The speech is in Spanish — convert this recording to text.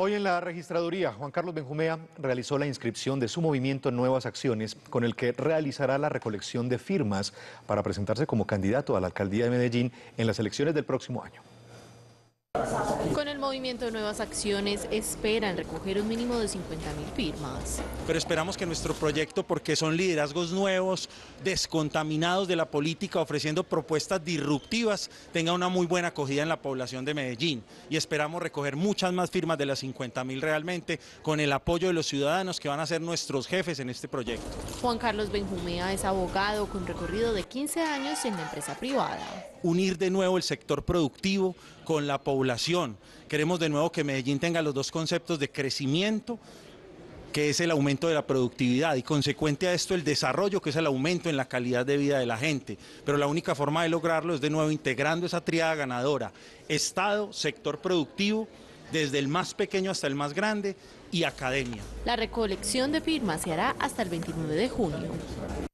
Hoy en la registraduría, Juan Carlos Benjumea realizó la inscripción de su movimiento Nuevas Acciones, con el que realizará la recolección de firmas para presentarse como candidato a la alcaldía de Medellín en las elecciones del próximo año. Con el movimiento de nuevas acciones esperan recoger un mínimo de 50 mil firmas. Pero esperamos que nuestro proyecto, porque son liderazgos nuevos, descontaminados de la política, ofreciendo propuestas disruptivas, tenga una muy buena acogida en la población de Medellín. Y esperamos recoger muchas más firmas de las 50 mil realmente, con el apoyo de los ciudadanos que van a ser nuestros jefes en este proyecto. Juan Carlos Benjumea es abogado con recorrido de 15 años en la empresa privada unir de nuevo el sector productivo con la población. Queremos de nuevo que Medellín tenga los dos conceptos de crecimiento que es el aumento de la productividad y consecuente a esto el desarrollo, que es el aumento en la calidad de vida de la gente. Pero la única forma de lograrlo es de nuevo integrando esa triada ganadora, Estado, sector productivo, desde el más pequeño hasta el más grande y academia. La recolección de firmas se hará hasta el 29 de junio.